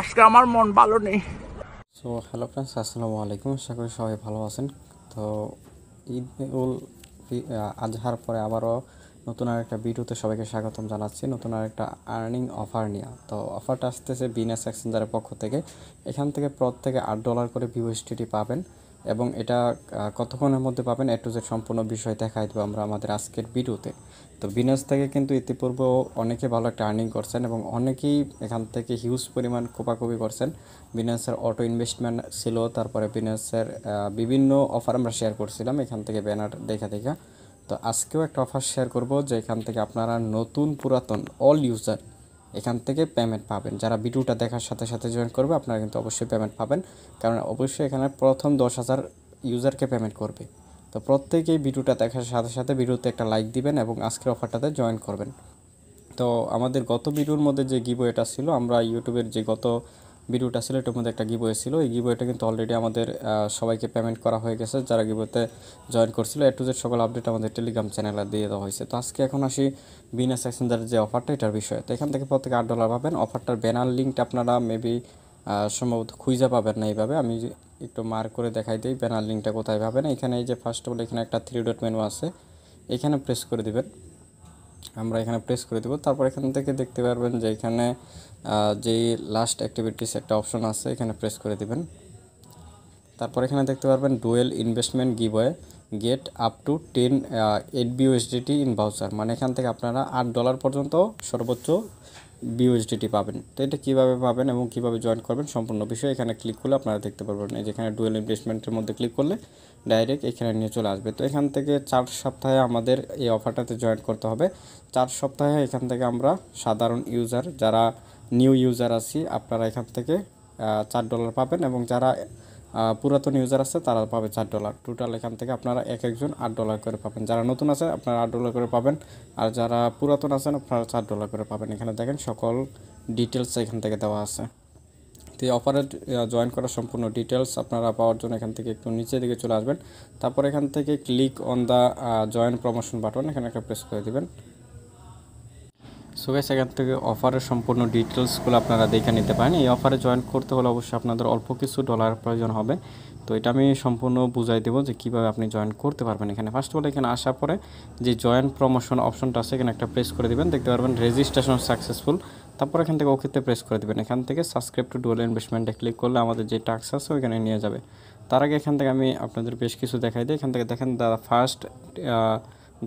আজকে আমার মন ভালো নেই সো হ্যালো ফ্রেন্ডস আসসালামু আলাইকুম আশা করি সবাই ভালো আছেন তো ঈদ উল আজহার পরে আবারও নতুন আর একটা ভিডিওতে সবাইকে স্বাগতম জানাচ্ছি নতুন আর একটা আর্নিং অফার নিয়ে তো অফারটা আসতেছে বিনাস এক্সেঞ্জারের পক্ষ থেকে এখান থেকে প্রত্যেকে আট ডলার করে ভিউএসটিটি পাবেন এবং এটা কতক্ষণের মধ্যে পাবেন এ টু জেড সম্পূর্ণ বিষয় দেখাই দেবো আমরা আমাদের আজকের ভিডিওতে তো বিনাস থেকে কিন্তু ইতিপূর্বে অনেকে ভালো একটা আর্নিং করছেন এবং অনেকেই এখান থেকে হিউজ পরিমাণ কোপাকুপি করছেন বিনাসের অটো ইনভেস্টমেন্ট ছিল তারপরে বিনাসের বিভিন্ন অফার আমরা শেয়ার করছিলাম এখান থেকে ব্যানার দেখা দেখা তো আজকেও একটা অফার শেয়ার করব যে এখান থেকে আপনারা নতুন পুরাতন অল ইউজার এখান থেকে পেমেন্ট পাবেন যারা ভিডিওটা দেখার সাথে সাথে জয়েন করবে আপনারা কিন্তু অবশ্যই পেমেন্ট পাবেন কারণ অবশ্যই এখানে প্রথম দশ হাজার ইউজারকে পেমেন্ট করবে তো প্রত্যেকেই ভিডিওটা দেখার সাথে সাথে ভিডিওতে একটা লাইক দিবেন এবং আজকের অফারটাতে জয়েন করবেন তো আমাদের গত ভিডিওর মধ্যে যে গিবো এটা ছিল আমরা ইউটিউবের যে গত ভিডিওটা ছিল এটার মধ্যে একটা গিবো ছিল এই গিবোয়েটা কিন্তু অলরেডি আমাদের সবাইকে পেমেন্ট করা হয়ে গেছে যারা গিবোতে জয়েন করছিল এ টু জেড সকল আপডেট আমাদের টেলিগ্রাম চ্যানেলে দিয়ে দেওয়া হয়েছে তো আজকে এখন আসি বিনা সেকশনদার যে অফারটা এটার বিষয়ে তো এখান থেকে প্রত্যেকে আট ডলার পাবেন অফারটার ব্যানার লিঙ্কটা আপনারা মেবি সম্ভবত খুঁজে পাবেন না এইভাবে আমি একটু মার করে দেখাই দিই ব্যানার লিঙ্কটা কোথায় পাবেন এখানে এই যে ফার্স্ট অফ অল এখানে একটা থ্রি ডট মেনু আছে এখানে প্রেস করে দিবেন আমরা এখানে প্রেস করে দেবো তারপর এখান থেকে দেখতে পারবেন যে এখানে যেই লাস্ট অ্যাক্টিভিটিস একটা অপশন আছে এখানে প্রেস করে দেবেন তারপর এখানে দেখতে পারবেন dual investment giveaway get up to ten eight BUSDT in voucher মানে এখান থেকে আপনারা আট ডলার পর্যন্ত সর্বোচ্চ বিউএসডিটি পাবেন তো এটা কীভাবে পাবেন এবং কীভাবে জয়েন করবেন সম্পূর্ণ বিষয় এখানে ক্লিক করলে আপনারা দেখতে পারবেন এই যেখানে ডুয়েল ইনভেস্টমেন্টের মধ্যে ক্লিক করলে ডাইরেক্ট এখানে নিয়ে চলে আসবে তো এখান থেকে চার সপ্তাহে আমাদের এই অফারটাতে জয়েন করতে হবে চার সপ্তাহে এখান থেকে আমরা সাধারণ ইউজার যারা নিউ ইউজার আছি আপনারা এখান থেকে চার ডলার পাবেন এবং যারা পুরাতন ইউজার আছে তারা পাবে চার ডলার টোটাল এখান থেকে আপনারা এক একজন আট ডলার করে পাবেন যারা নতুন আছে আপনারা আট ডলার করে পাবেন আর যারা পুরাতন আছেন আপনারা চার ডলার করে পাবেন এখানে দেখেন সকল ডিটেলস এখান থেকে দেওয়া আছে তো অফারে জয়েন করার সম্পূর্ণ ডিটেলস আপনারা পাওয়ার জন্য এখান থেকে একটু নিচের দিকে চলে আসবেন তারপর এখান থেকে click on the join promotion button এখানে একটা প্রেস করে দেবেন সো গাইস এখান থেকে অফারের সম্পূর্ণ ডিটেলসগুলো আপনারা দেখে নিতে পারেন এই অফারে জয়েন করতে হলে অবশ্যই আপনাদের অল্প কিছু ডলার প্রয়োজন হবে তো এটা আমি সম্পূর্ণ বুঝাই দেবো যে কীভাবে আপনি জয়েন করতে পারবেন এখানে ফার্স্ট অফ অল এখানে আসার পরে যে জয়েন প্রমোশন অপশনটা আছে এখানে একটা প্রেস করে দেবেন দেখতে পারবেন রেজিস্ট্রেশন সাকসেসফুল তারপর এখান থেকে ওকেতে প্রেস করে দেবেন এখান থেকে সাবস্ক্রাইব টু ডুয়েল ইনভেস্টমেন্টে ক্লিক করলে আমাদের যে টাক্স আছে ওইখানে নিয়ে যাবে তার আগে এখান থেকে আমি আপনাদের বেশ কিছু দেখাই দিই এখান থেকে দেখেন দাদা ফার্স্ট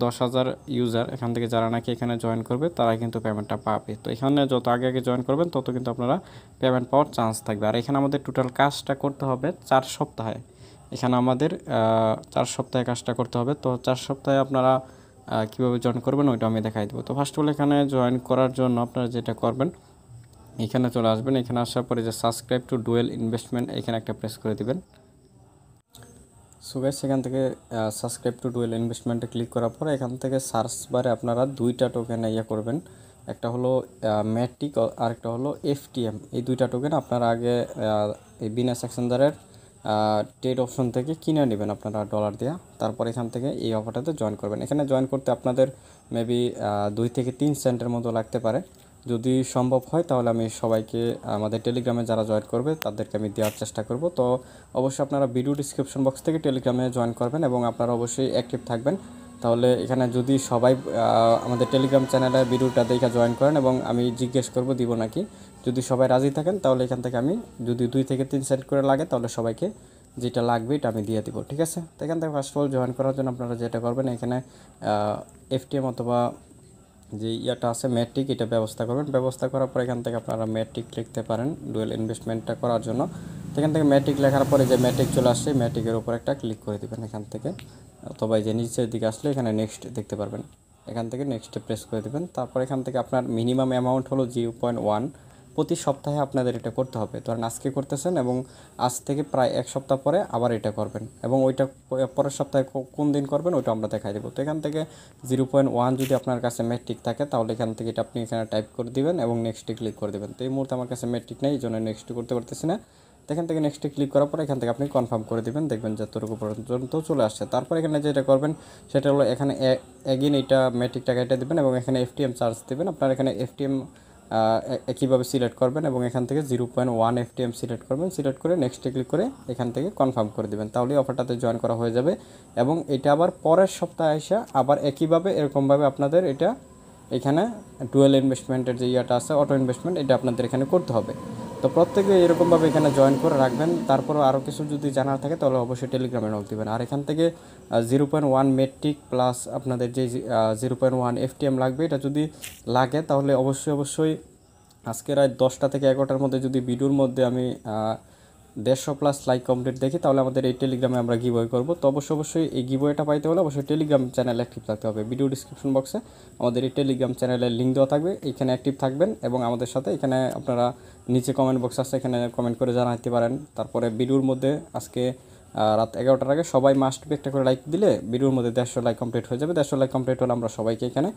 দশ হাজার ইউজার এখান থেকে যারা নাকি এখানে জয়েন করবে তারা কিন্তু পেমেন্টটা পাবে তো এখানে যত আগে আগে জয়েন করবেন তত কিন্তু আপনারা পেমেন্ট পাওয়ার চান্স থাকবে আর এখানে আমাদের টোটাল কাজটা করতে হবে চার সপ্তাহে এখানে আমাদের চার সপ্তাহে কাজটা করতে হবে তো চার সপ্তাহে আপনারা কীভাবে জয়েন করবেন ওইটা আমি দেখাই দেবো তো ফার্স্ট অফ অল এখানে জয়েন করার জন্য আপনারা যেটা করবেন এখানে চলে আসবেন এখানে আসার পরে যে সাবস্ক্রাইব টু ডুয়েল ইনভেস্টমেন্ট এখানে একটা প্রেস করে দিবেন সো গাইস এখান থেকে সাবস্ক্রাইব টু ডুয়েল ইনভেস্টমেন্টে ক্লিক করার পর এখান থেকে সার্চ বারে আপনারা দুইটা টোকেন ইয়ে করবেন একটা হলো ম্যাট্রিক আর একটা হলো এফটিএম এই দুইটা টোকেন আপনারা আগে এই বিনা সেকশনদারের ট্রেড অপশন থেকে কিনে নেবেন আপনারা ডলার দেওয়া তারপর এখান থেকে এই অফারটাতে জয়েন করবেন এখানে জয়েন করতে আপনাদের মেবি দুই থেকে তিন সেন্টের মতো লাগতে পারে যদি সম্ভব হয় তাহলে আমি সবাইকে আমাদের টেলিগ্রামে যারা জয়েন করবে তাদেরকে আমি দেওয়ার চেষ্টা করব তো অবশ্যই আপনারা ভিডিও ডিসক্রিপশন বক্স থেকে টেলিগ্রামে জয়েন করবেন এবং আপনারা অবশ্যই অ্যাক্টিভ থাকবেন তাহলে এখানে যদি সবাই আমাদের টেলিগ্রাম চ্যানেলে ভিডিওটা দেখে জয়েন করেন এবং আমি জিজ্ঞেস করব দিব নাকি যদি সবাই রাজি থাকেন তাহলে এখান থেকে আমি যদি দুই থেকে তিন সেট করে লাগে তাহলে সবাইকে যেটা লাগবে এটা আমি দিয়ে দিব ঠিক আছে তো এখান থেকে ফার্স্ট অফ অল জয়েন করার জন্য আপনারা যেটা করবেন এখানে এফটিএম অথবা যে ইয়াটা আছে ম্যাট্রিক এটা ব্যবস্থা করবেন ব্যবস্থা করার পর এখান থেকে আপনারা ম্যাট্রিক লিখতে পারেন ডুয়েল ইনভেস্টমেন্টটা করার জন্য এখান থেকে ম্যাট্রিক লেখার পরে যে ম্যাট্রিক চলে আসছে ম্যাট্রিকের উপর একটা ক্লিক করে দেবেন এখান থেকে অথবা যে নিচের দিকে আসলে এখানে নেক্সট দেখতে পারবেন এখান থেকে নেক্সটে প্রেস করে দেবেন তারপর এখান থেকে আপনার মিনিমাম অ্যামাউন্ট হলো জিরো পয়েন্ট ওয়ান প্রতি সপ্তাহে আপনাদের এটা করতে হবে ধরেন আজকে করতেছেন এবং আজ থেকে প্রায় এক সপ্তাহ পরে আবার এটা করবেন এবং ওইটা পরের সপ্তাহে কোন দিন করবেন ওইটা আমরা দেখাই দেবো তো এখান থেকে জিরো পয়েন্ট ওয়ান যদি আপনার কাছে মেট্রিক থাকে তাহলে এখান থেকে এটা আপনি এখানে টাইপ করে দিবেন এবং নেক্সটে ক্লিক করে দেবেন তো এই মুহূর্তে আমার কাছে মেট্রিক নেই এই জন্য নেক্সট করতে পারতেছি না এখান থেকে নেক্সটে ক্লিক করার পর এখান থেকে আপনি কনফার্ম করে দেবেন দেখবেন যতটুকু পর্যন্ত চলে আসছে তারপর এখানে যেটা করবেন সেটা হলো এখানে এগেন এটা ম্যাট্রিক টাকা এটা দেবেন এবং এখানে এফটিএম চার্জ দেবেন আপনার এখানে এফটিএম একইভাবে সিলেক্ট করবেন এবং এখান থেকে zero point one FTM select করবেন সিলেক্ট করে নেক্সটে ক্লিক করে এখান থেকে কনফার্ম করে দেবেন তাহলে অফারটাতে জয়েন করা হয়ে যাবে এবং এটা আবার পরের সপ্তাহে এসে আবার একইভাবে এরকমভাবে আপনাদের এটা এখানে টুয়েলভ ইনভেস্টমেন্টের যে ইয়েটা আছে অটো ইনভেস্টমেন্ট এটা আপনাদের এখানে করতে হবে তো প্রত্যেকে এরকমভাবে এখানে জয়েন করে রাখবেন তারপরও আরও কিছু যদি জানার থাকে তাহলে অবশ্যই টেলিগ্রামে নক দেবেন আর এখান থেকে zero point one metric plus আপনাদের যে জিরো পয়েন্ট ওয়ান এফটিএম লাগবে এটা যদি লাগে তাহলে অবশ্যই অবশ্যই আজকে রায় দশটা থেকে এগারোটার মধ্যে যদি ভিডিওর মধ্যে আমি দেড়শো প্লাস লাইক কমপ্লিট দেখি তাহলে আমাদের এই টেলিগ্রামে আমরা গিবয় করবো তো অবশ্যই অবশ্যই এই গিবয়টা পাইতে হলে অবশ্যই টেলিগ্রাম চ্যানেল অ্যাক্টিভ থাকতে হবে ভিডিও ডিসক্রিপশন বক্সে আমাদের এই টেলিগ্রাম চ্যানেলের লিঙ্ক দেওয়া থাকবে এখানে অ্যাক্টিভ থাকবেন এবং আমাদের সাথে এখানে আপনারা নিচে কমেন্ট বক্স আছে এখানে কমেন্ট করে জানাতে পারেন তারপরে ভিডিওর মধ্যে আজকে রাত এগারোটার আগে সবাই মাস্ট বি একটা করে লাইক দিলে ভিডিওর মধ্যে দেড়শো লাইক কমপ্লিট হয়ে যাবে দেড়শো লাইক কমপ্লিট হলে আমরা সবাইকে এখানে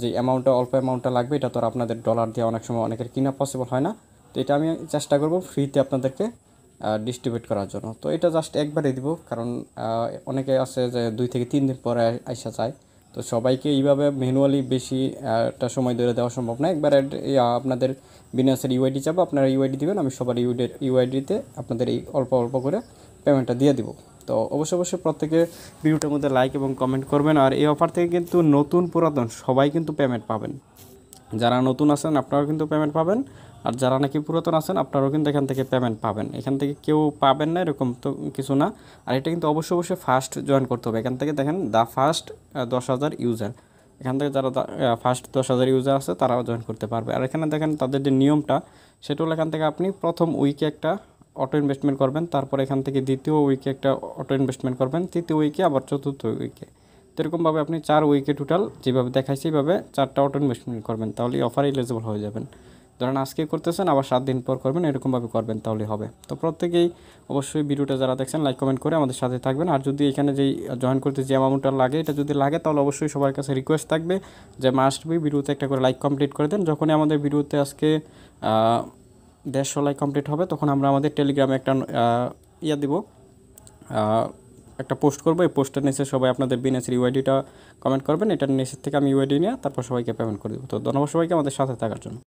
যে অ্যামাউন্টটা অল্প অ্যামাউন্টটা লাগবে এটা তো আপনাদের ডলার দিয়ে অনেক সময় অনেকের কিনা পসিবল হয় না তো এটা আমি চেষ্টা করবো ফ্রিতে আপনাদেরকে ডিস্ট্রিবিউট করার জন্য তো এটা জাস্ট একবারে দিব কারণ অনেকে আছে যে দুই থেকে তিন দিন পরে আসা চায় তো সবাইকে এইভাবে ম্যানুয়ালি বেশি একটা সময় ধরে দেওয়া সম্ভব না একবার আপনাদের বিনাসের ইউআইডি e চাবো আপনারা ইউআইডি e দেবেন আমি সবার ইউডি e ইউআইডিতে আপনাদের এই অল্প অল্প করে পেমেন্টটা দিয়ে দিব তো অবশ্য অবশ্যই প্রত্যেকে ভিডিওটার মধ্যে লাইক এবং কমেন্ট করবেন আর এই অফার থেকে কিন্তু নতুন পুরাতন সবাই কিন্তু পেমেন্ট পাবেন যারা নতুন আছেন আপনারাও কিন্তু পেমেন্ট পাবেন আর যারা নাকি পুরাতন আছেন আপনারাও কিন্তু এখান থেকে পেমেন্ট পাবেন এখান থেকে কেউ পাবেন না এরকম তো কিছু না আর এটা কিন্তু অবশ্যই অবশ্যই ফার্স্ট জয়েন করতে হবে এখান থেকে দেখেন দ্য ফার্স্ট দশ হাজার ইউজার এখান থেকে যারা ফার্স্ট দশ হাজার ইউজার আছে তারাও জয়েন করতে পারবে আর এখানে দেখেন তাদের যে নিয়মটা সেটা হলো এখান থেকে আপনি প্রথম উইকে একটা অটো ইনভেস্টমেন্ট করবেন তারপর এখান থেকে দ্বিতীয় উইকে একটা অটো ইনভেস্টমেন্ট করবেন তৃতীয় উইকে আবার চতুর্থ উইকে তো এরকমভাবে আপনি চার উইকে টোটাল যেভাবে দেখায় সেইভাবে চারটা অটো ইনভেস্টমেন্ট করবেন তাহলে অফার এলিজিবল হয়ে যাবেন ধরেন আজকে করতেছেন আবার সাত দিন পর করবেন এরকমভাবে করবেন তাহলে হবে তো প্রত্যেকেই অবশ্যই ভিডিওটা যারা দেখছেন লাইক কমেন্ট করে আমাদের সাথে থাকবেন আর যদি এখানে যেই জয়েন করতে যে অ্যামাউন্টটা লাগে এটা যদি লাগে তাহলে অবশ্যই সবার কাছে রিকোয়েস্ট থাকবে যে মাস্ট বি ভিডিওতে একটা করে লাইক কমপ্লিট করে দেন যখনই আমাদের ভিডিওতে আজকে দেড়শো লাইক কমপ্লিট হবে তখন আমরা আমাদের টেলিগ্রামে একটা ইয়া দিব একটা পোস্ট করবো এই পোস্টের নিচে সবাই আপনাদের বিনেসের ইউআইডিটা কমেন্ট করবেন এটার নিচের থেকে আমি ইউআইডি নিয়ে তারপর সবাইকে পেমেন্ট করে দেবো তো ধন্যবাদ সবাইকে আমাদের সাথে থাকার জন্য